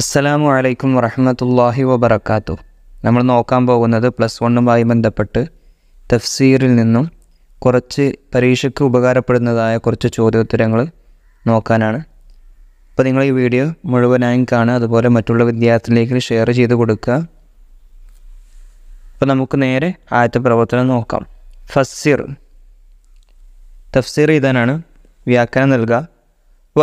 അസ്സലാമു അലൈക്കും വറഹമത്തല്ലാഹി വബർക്കാത്തു നമ്മൾ നോക്കാൻ പോകുന്നത് പ്ലസ് വണ്ണുമായി ബന്ധപ്പെട്ട് തഫ്സീറിൽ നിന്നും കുറച്ച് പരീക്ഷയ്ക്ക് ഉപകാരപ്പെടുന്നതായ കുറച്ച് ചോദ്യോത്തരങ്ങൾ നോക്കാനാണ് അപ്പോൾ നിങ്ങൾ ഈ വീഡിയോ മുഴുവനായും കാണുക അതുപോലെ മറ്റുള്ള വിദ്യാർത്ഥികളിലേക്ക് ഷെയർ ചെയ്ത് കൊടുക്കുക അപ്പോൾ നമുക്ക് നേരെ ആദ്യത്തെ പ്രവർത്തനം നോക്കാം ഫസ്സിർ തഫ്സീർ ഇതാനാണ് വ്യാഖ്യാനം നൽകുക വ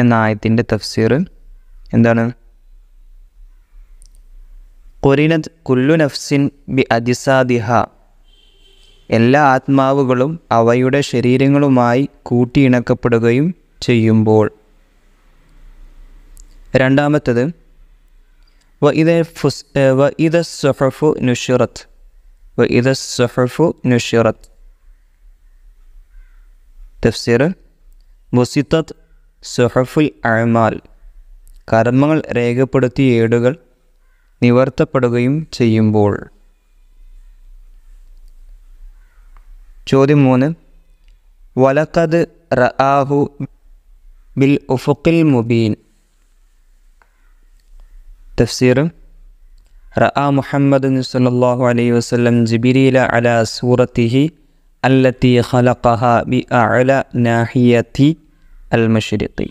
എന്ന ആയത്തിൻ്റെ തഫ്സീർ എന്താണ് കൊറിനത് കുല്ലു നഫ്സിൻ ബി അതിസാദിഹ എല്ലാ ആത്മാവുകളും അവയുടെ ശരീരങ്ങളുമായി കൂട്ടിയിണക്കപ്പെടുകയും ചെയ്യുമ്പോൾ രണ്ടാമത്തത് വ ഇത ഫുസ് വ സഫഫു സൊഹഫു നുഷിറത്ത് വ ഇത തഫ്സീർ വസിത്തത് സുഹഫുൽ അഴമാൽ കർമ്മങ്ങൾ രേഖപ്പെടുത്തിയ ഏടുകൾ നിവർത്തപ്പെടുകയും ചെയ്യുമ്പോൾ ചോദ്യം മൂന്ന് വലക്കത് റഹു ബിൽ ഉഫുക്കിൽ മുബീൻ തഫ്സീർ റആ മുഹമ്മദ് സല്ലാഹു അലൈഹി വസ്ലം ജിബിരില അല സൂറത്തിഹി അല്ലത്തി ഹലഖഹ ബി അല നാഹിയത്തി അൽ മഷരിഖി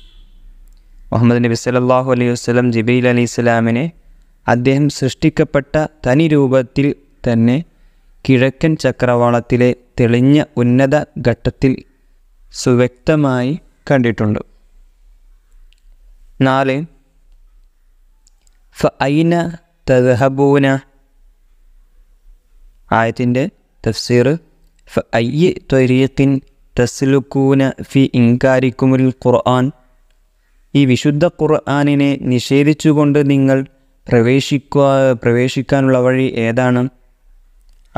മുഹമ്മദ് നബി സലാഹു അലൈഹി വസ്ലം ജബീൽ അലി ഇസ്ലാമിനെ അദ്ദേഹം സൃഷ്ടിക്കപ്പെട്ട തനി രൂപത്തിൽ തന്നെ കിഴക്കൻ ചക്രവാളത്തിലെ തെളിഞ്ഞ ഉന്നത ഘട്ടത്തിൽ സുവ്യക്തമായി കണ്ടിട്ടുണ്ട് നാല് ഫ ഐന തദ്ഹബൂന ആയത്തിൻ്റെ തഫ്സീർ فأي ഫി ഇൻകാരിക്കുമുൽ ഖുർആൻ ഈ വിശുദ്ധ ഖുർആാനിനെ നിഷേധിച്ചുകൊണ്ട് നിങ്ങൾ പ്രവേശിക്കുക പ്രവേശിക്കാനുള്ള വഴി ഏതാണ്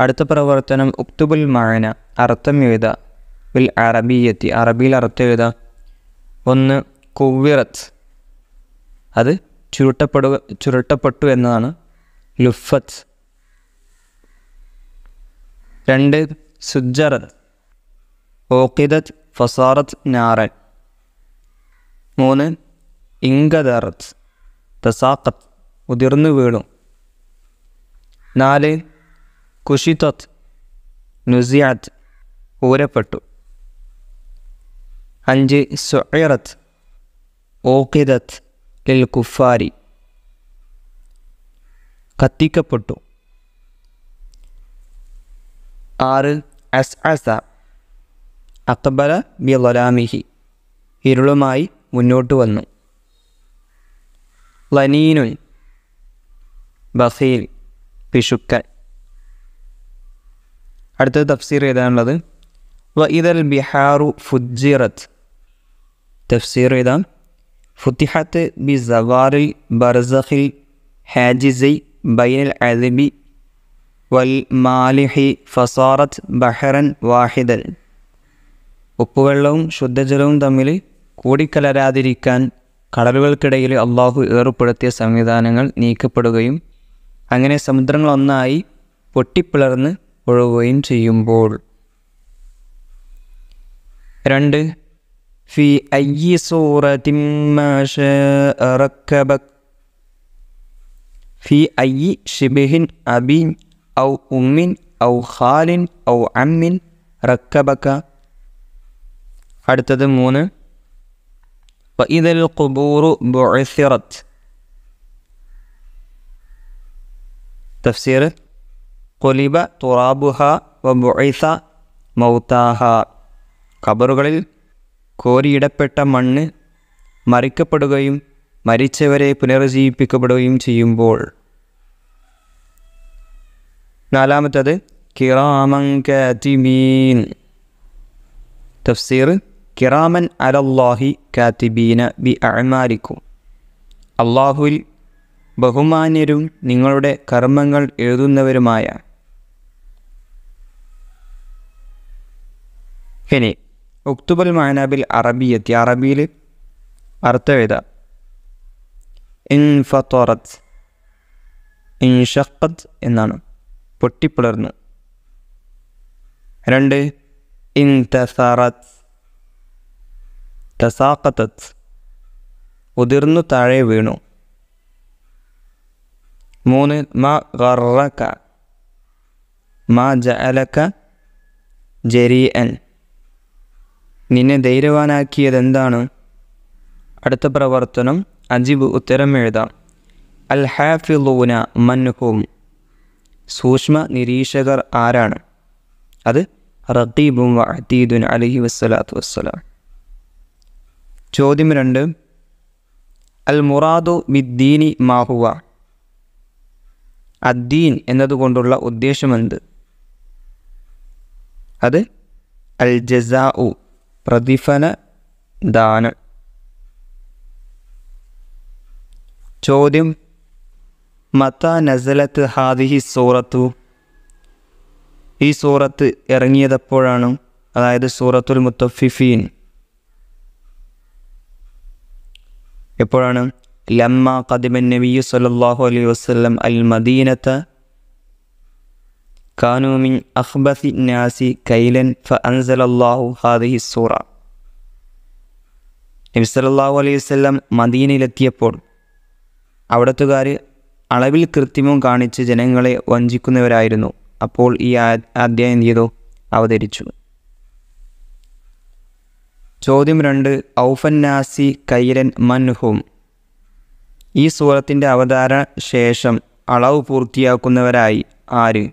അടുത്ത പ്രവർത്തനം ഉക്തുബുൽ മായന അർത്ഥം എഴുത ബിൽ അറബിയത്തി അറബിയിൽ അർത്ഥം എഴുത ഒന്ന് കുവിറത്ത് അത് ചുരുട്ടപ്പെടുക ചുരുട്ടപ്പെട്ടു എന്നതാണ് ലുഫത്ത് രണ്ട് സുജ്ജറത് ഓക്കിദത് ഫസാറത് നാറൻ മൂന്ന് ഇങ്കദറത്ത് തസാഖത്ത് ഉതിർന്നു വീണു നാല് കുഷിത്തത്ത് നുസിയാത്ത് ഊരപ്പെട്ടു അഞ്ച് സുഹറത്ത് ഓക്കിദത്ത് ലിൽ കുഫാരി കത്തിക്കപ്പെട്ടു ആറിൽ അസ് അസ അക്ബല ബിളലാമിഹി ഇരുളുമായി മുന്നോട്ട് വന്നു ലനീനുൻ ബസീൽ പിശുക്കൻ അടുത്തത് തഫ്സീർ എഴുതാനുള്ളത് വ ഇതൽ ബിഹാറു ഫുജിറത്ത് തഫ്സീർ എഴുതാം ഫുത്തിഹത്ത് ബി സവാറിൽ ബർസഖിൽ ഹാജിസി ബൈനൽ അലിബി വൽ മാലിഹി ഫസാറത്ത് ബഹറൻ വാഹിദൽ ഉപ്പുവെള്ളവും ശുദ്ധജലവും തമ്മിൽ കൂടിക്കലരാതിരിക്കാൻ കടലുകൾക്കിടയിൽ അള്ളാഹു ഏർപ്പെടുത്തിയ സംവിധാനങ്ങൾ നീക്കപ്പെടുകയും അങ്ങനെ സമുദ്രങ്ങളൊന്നായി പൊട്ടിപ്പിളർന്ന് ഒഴുകുകയും ചെയ്യുമ്പോൾ രണ്ട് ഫി അയ്യി സൂറത്തിമ്മ ഫി അയ്യി ഷിബിഹിൻ അബിൻ ഔ ഉമ്മിൻ ഔ ഖാലിൻ ഔ അമ്മിൻ റക്കബക്ക അടുത്തത് മൂന്ന് ഇതൽ ഖുബൂറു തഫ്സീർ കൊലിബ തുറാബുഹ വ മൗത്താഹ ഖബറുകളിൽ കോരിയിടപ്പെട്ട മണ്ണ് മറിക്കപ്പെടുകയും മരിച്ചവരെ പുനരുജ്ജീവിപ്പിക്കപ്പെടുകയും ചെയ്യുമ്പോൾ നാലാമത്തത് കിറാമൻ കാത്തിബീൻ തഫ്സീർ കിറാമൻ അലല്ലാഹി കാത്തിബീന ബി അഴമാരിക്കും അള്ളാഹുൽ ബഹുമാന്യരും നിങ്ങളുടെ കർമ്മങ്ങൾ എഴുതുന്നവരുമായ ഇനി ഒക്തുബൽ മാനാബിൽ എത്തി അറബിയിൽ അർത്ഥവേദ ഇൻഫത്തോറത്ത് ഇൻ ഇൻ എന്നാണ് പൊട്ടിപ്പിളർന്നു രണ്ട് ഇൻ തസാറത്ത് തസാഖത്തത്ത് ഉതിർന്നു താഴെ വീണു മൂന്ന് മാ ഗറക്ക മാ ജരി ജരീഅൻ നിന്നെ ധൈര്യവാനാക്കിയതെന്താണ് അടുത്ത പ്രവർത്തനം അജിബ് ഉത്തരം എഴുതാം അൽ ഹാഫിലൂന മൻഹൂം സൂക്ഷ്മ നിരീക്ഷകർ ആരാണ് അത് റഖീബും വഅദീദുൻ അലഹി വസ്സലാത്തു വസ്സലാം ചോദ്യം രണ്ട് അൽ മുറാദു ബിദ്ദീനി മാഹുവ അദ്ദീൻ എന്നതുകൊണ്ടുള്ള ഉദ്ദേശമെന്ത് അത് അൽ ജസാ ഉ പ്രതിഫല ദാനം ചോദ്യം മത നസലത്ത് ഹാദിഹി സൂറത്തു ഈ സൂറത്ത് ഇറങ്ങിയതെപ്പോഴാണ് അതായത് സൂറത്തുൽ മുത്തഫിഫീൻ എപ്പോഴാണ് ലമ്മ കദിമൻ നബിയു സല്ലാഹു അലൈ വസ്ലം അൽ മദീനത്ത് കാനൂമിൻ അഹ്ബസി നാസി കൈലൻ ഫ അൻസലല്ലാഹു ഹാദിഹി സൂറ നബി സല്ലാഹു അലൈഹി വസ്ലം മദീനയിലെത്തിയപ്പോൾ അവിടത്തുകാർ അളവിൽ കൃത്രിമം കാണിച്ച് ജനങ്ങളെ വഞ്ചിക്കുന്നവരായിരുന്നു അപ്പോൾ ഈ അധ്യായം ചെയ്തോ അവതരിച്ചു ചോദ്യം രണ്ട് ഔഫന്നാസി കൈരൻ മൻഹും ഈ സൂറത്തിൻ്റെ അവതാര ശേഷം അളവ് പൂർത്തിയാക്കുന്നവരായി ആര്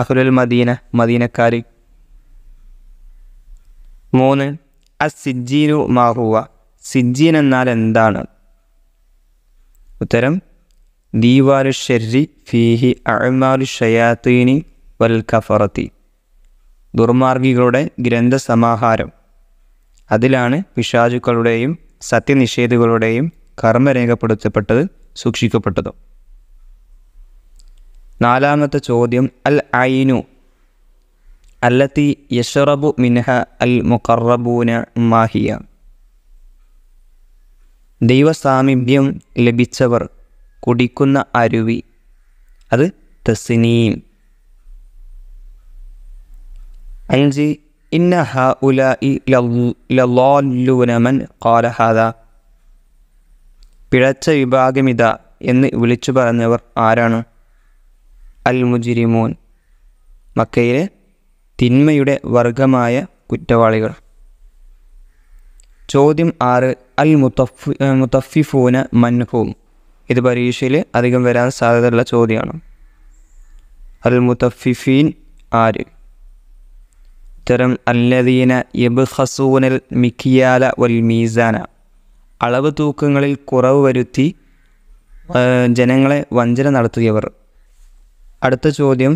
അഹ്ലുൽ മദീന മദീനക്കാർ മൂന്ന് അസിജീനു മാഹുവ സിജീൻ എന്നാൽ എന്താണ് ഉത്തരം ദീവാലു ഫീഹി അഴമാലു ഷയാത്തീനി വൽ കഫറത്തി ദുർമാർഗികളുടെ ഗ്രന്ഥസമാഹാരം അതിലാണ് പിശാചുക്കളുടെയും സത്യനിഷേധികളുടെയും കർമ്മ രേഖപ്പെടുത്തപ്പെട്ടത് സൂക്ഷിക്കപ്പെട്ടതും നാലാമത്തെ ചോദ്യം അൽ ഐനു അല്ലത്തി യഷറബു മിൻഹ അൽ മുഖറബൂന മാഹിയ ദൈവസാമീപ്യം ലഭിച്ചവർ കുടിക്കുന്ന അരുവി അത് തസ്നീം അഞ്ച് ഇന്ന ഹ ഉല ഇൻ ഹാദ പിഴച്ച വിഭാഗമിത എന്ന് വിളിച്ചു പറഞ്ഞവർ ആരാണ് അൽ മുജിരിമോൻ മക്കയിലെ തിന്മയുടെ വർഗമായ കുറ്റവാളികൾ ചോദ്യം ആറ് അൽ മുത്തഫ് മുത്തഫിഫൂന മൻഹൂം ഇത് പരീക്ഷയിൽ അധികം വരാൻ സാധ്യതയുള്ള ചോദ്യമാണ് അൽ മുത്തഫിഫീൻ ആര് ഉത്തരം അല്ലദീന ഹസൂനൽ മിക്കിയാല വൽ മീസാന അളവ് തൂക്കങ്ങളിൽ കുറവ് വരുത്തി ജനങ്ങളെ വഞ്ചന നടത്തിയവർ അടുത്ത ചോദ്യം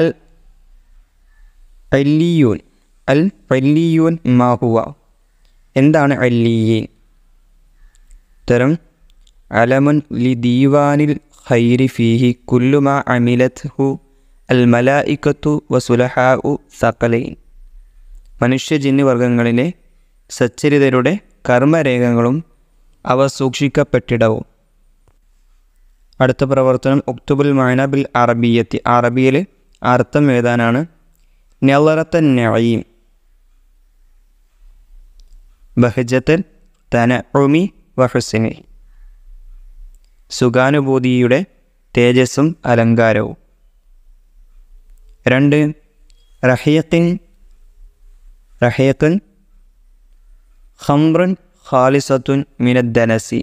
അൽ അല്ലിയൂൻ അൽ അല്ലിയൂൻ മാഹുവ എന്താണ് അല്ലിയീൻ ഉത്തരം അലമുൻ ലി ദീവാനിൽ ഹൈരി ഫീഹി കുല്ലുമ അമിലത്ഹു അൽ മലായിക്കത്തു വസുലഹാ ഉ സക്കലൈൻ മനുഷ്യ ജിന്നി വർഗങ്ങളിലെ സച്ചരിതരുടെ കർമ്മരേഖകളും അവ സൂക്ഷിക്കപ്പെട്ടിടവും അടുത്ത പ്രവർത്തനം ഒക്തുബുൽ മൈന ബിൽ അറബിയത്തി അറബിയിൽ അർത്ഥം എഴുതാനാണ് നെളറത്തൻ നെഴയും ബഹജത്തൻ തന ഉമി വഹസിനി സുഖാനുഭൂതിയുടെ തേജസ്സും അലങ്കാരവും രണ്ട് റഹിയത്തിൻ റഹിയത്തുൻ ഹംറുൻ ഖാലിസത്തുൻ മിനദ്ദനസി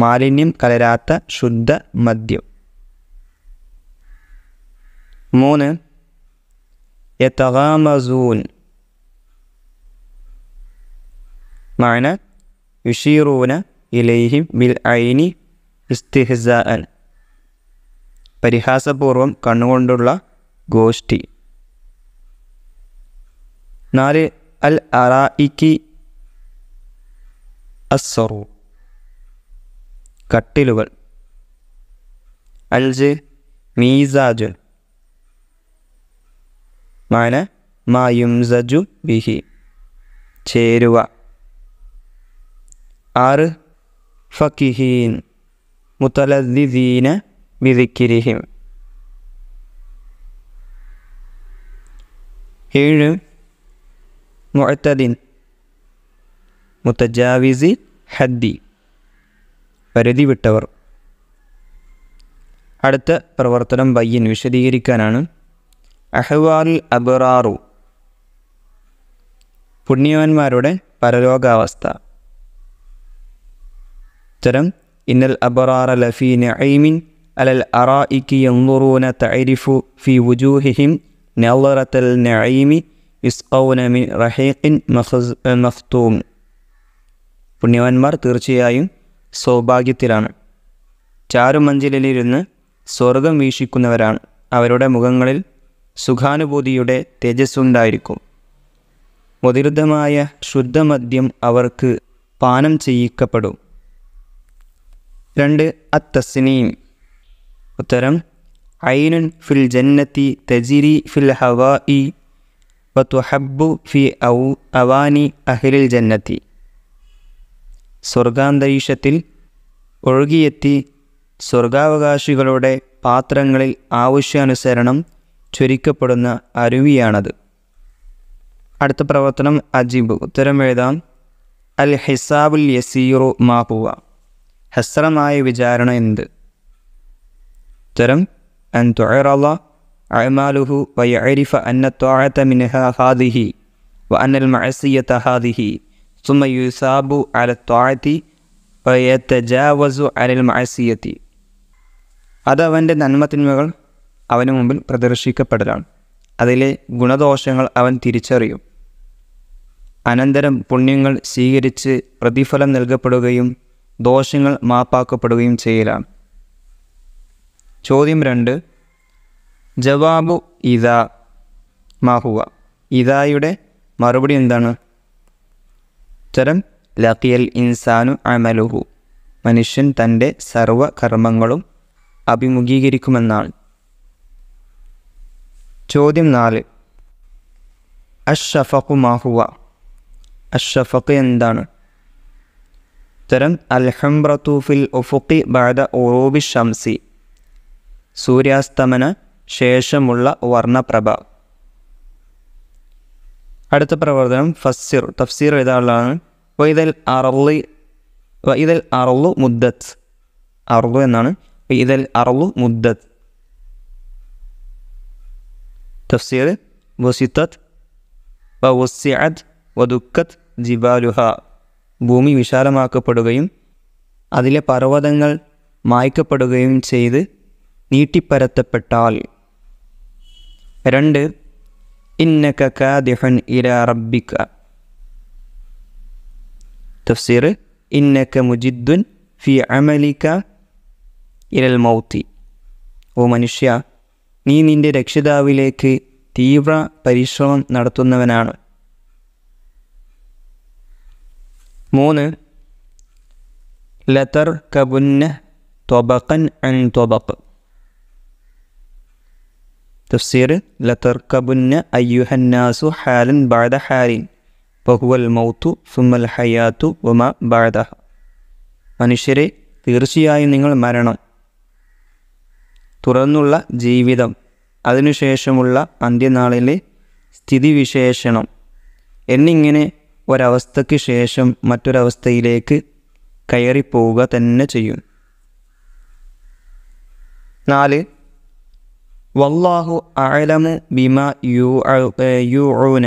മാലിന്യം കലരാത്ത ശുദ്ധ മദ്യം മൂന്ന് യതഗാമസൂൻ മാന യുഷീറൂന ഇലൈഹിം ബിൽ ഐനി ഇസ്തിഹിസാൻ പരിഹാസപൂർവം കണ്ണുകൊണ്ടുള്ള ഗോഷ്ഠി നാല് അൽ അറായിക്കി അസ്സറു കട്ടിലുകൾ അഞ്ച് മീസാജു മാന മായുംസജു ബിഹി ചേരുവ ആറ് ഫക്കിഹീൻ മുത്തലദ്ദീന വിധിക്കിരിഹിം ഏഴ് മുഅത്തദിൻ മുത്തജാവിസി ഹദ്ദി പരിധി വിട്ടവർ അടുത്ത പ്രവർത്തനം ബയ്യൻ വിശദീകരിക്കാനാണ് അഹ്വാൽ അബറാറു പുണ്യവാന്മാരുടെ പരലോകാവസ്ഥ ഉത്തരം ഇന്നൽ അബറാറ ലഫീ നഈമിൻ അലൽ അറായിക്ക് യൻദുറൂന തഅരിഫു ഫീ വുജൂഹിഹിം നളറത്തൽ നഈമി യുസ്ഖൗന മിൻ റഹീഖിൻ മഫസ് മഫ്തൂം പുണ്യവാന്മാർ തീർച്ചയായും സൗഭാഗ്യത്തിലാണ് ചാരുമഞ്ചിലിരുന്ന് സ്വർഗം വീക്ഷിക്കുന്നവരാണ് അവരുടെ മുഖങ്ങളിൽ സുഖാനുഭൂതിയുടെ തേജസ്സുണ്ടായിരിക്കും മുതിർദ്ധമായ ശുദ്ധമദ്യം അവർക്ക് പാനം ചെയ്യിക്കപ്പെടും രണ്ട് അത്തസ്നീം ഉത്തരം ഐനുൻ ഫിൽ ജന്നത്തി തജിരി ഫിൽ ഹവാഇ ഹബ്ബു ഫി ഔ അവാനി അഹിലിൽ ജന്നത്തി സ്വർഗാന്തരീക്ഷത്തിൽ ഒഴുകിയെത്തി സ്വർഗാവകാശികളുടെ പാത്രങ്ങളിൽ ആവശ്യാനുസരണം ചുരുക്കപ്പെടുന്ന അരുവിയാണത് അടുത്ത പ്രവർത്തനം അജീബ് ഉത്തരം എഴുതാം അൽ ഹിസാബുൽ യസീറു മാഹുവ ഹസ്രമായ വിചാരണ എന്ത് ഉത്തരം അൻ തൊഴറല അഴമാലുഹു വയരിഫ അന്ന ത്വാഴത്ത മിനഹ ഹാദിഹി വ അന്നൽ മഴസിയത്ത ഹാദിഹി സുമ യുസാബു അല ത്വാഴത്തി വയത്തജാവസു അലൽ മഴസിയത്തി അതവൻ്റെ നന്മത്തിന്മകൾ അവന് മുമ്പിൽ പ്രദർശിക്കപ്പെടലാണ് അതിലെ ഗുണദോഷങ്ങൾ അവൻ തിരിച്ചറിയും അനന്തരം പുണ്യങ്ങൾ സ്വീകരിച്ച് പ്രതിഫലം നൽകപ്പെടുകയും ദോഷങ്ങൾ മാപ്പാക്കപ്പെടുകയും ചെയ്യലാണ് ചോദ്യം രണ്ട് ജവാബു ഇത മാഹുവ ഇതായുടെ മറുപടി എന്താണ് ഉത്തരം ലക്കിയൽ ഇൻസാനു അമലുഹു മനുഷ്യൻ തൻ്റെ സർവകർമ്മങ്ങളും അഭിമുഖീകരിക്കുമെന്നാണ് ചോദ്യം നാല് അഷഫക്കു മാഹുവ അഷഫക്ക് എന്താണ് ഉത്തരം അൽ ഫിൽ ഒഫുക്കി ബഅദ ഉറൂബി ഷംസി സൂര്യാസ്തമന ശേഷമുള്ള വർണ്ണപ്രഭ അടുത്ത പ്രവർത്തനം ഫസ്സിർ തഫ്സീർ എഴുതാനുള്ളതാണ് വൈതൽ അറളി വൈതൽ അറളു മുദ്ദത്ത് അറളു എന്നാണ് വൈതൽ അറളു മുദ്ദത്ത് തഫ്സീർ വസിത്തത് വസിയത് വദുക്കത്ത് ജിബാലുഹ ഭൂമി വിശാലമാക്കപ്പെടുകയും അതിലെ പർവ്വതങ്ങൾ മായ്ക്കപ്പെടുകയും ചെയ്ത് നീട്ടിപ്പരത്തപ്പെട്ടാൽ രണ്ട് ഇന്നക കാദിഹൻ ഇര റബ്ബിക്ക തഫ്സീർ ഇന്നക മുജിദ്ദുൻ ഫി അമലിക്ക ഇരൽ മൗത്തി ഓ മനുഷ്യ നീ നിന്റെ രക്ഷിതാവിലേക്ക് തീവ്ര പരിശ്രമം നടത്തുന്നവനാണ് മൂന്ന് ലതർ കബുന്ന തൊബക്കൻ അൻ തൊബക്ക് തഫ്സീർ ലതർ കബുന്ന അയ്യുഹന്നാസു ഹാലൻ ബാദ ഹാലിൻ ബഹുവൽ മൗത്തു സുമൽ ഹയാത്തു ഉമ ബാദ മനുഷ്യരെ തീർച്ചയായും നിങ്ങൾ മരണം തുറന്നുള്ള ജീവിതം അതിനുശേഷമുള്ള അന്ത്യനാളിലെ സ്ഥിതിവിശേഷണം എന്നിങ്ങനെ ഒരവസ്ഥയ്ക്ക് ശേഷം മറ്റൊരവസ്ഥയിലേക്ക് കയറിപ്പോവുക തന്നെ ചെയ്യും നാല് വല്ലാഹു അലമു ബിമ യു യു ഊന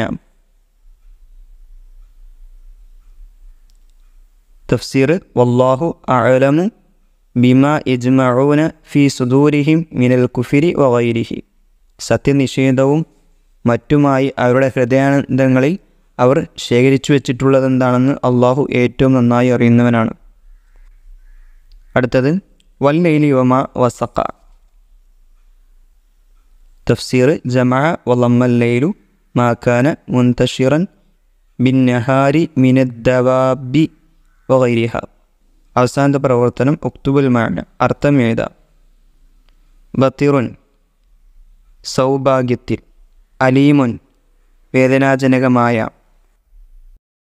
തഫ്സീർ വല്ലാഹു അലമു ബിമ ഇജ്മഊന ഫി സുദൂരിഹിം മിനൽ കുഫിരി വൈരിഹി സത്യനിഷേധവും മറ്റുമായി അവരുടെ ഹൃദയാനന്ദങ്ങളിൽ അവർ ശേഖരിച്ചു വെച്ചിട്ടുള്ളത് എന്താണെന്ന് അള്ളാഹു ഏറ്റവും നന്നായി അറിയുന്നവനാണ് അടുത്തത് വല്ലൈലി വമ വസക്ക തഫ്സീർ ജമാ വലമ്മല്ലൈലു മാക്കാന മുൻതഷിറൻ ബിൻ നഹാരി മിനദ്ദവാബി വൈരിഹ അവസാന പ്രവർത്തനം ഒക്തുബുൽ മാന അർത്ഥം എഴുത ബത്തിറുൻ സൗഭാഗ്യത്തിൽ അലീമുൻ വേദനാജനകമായ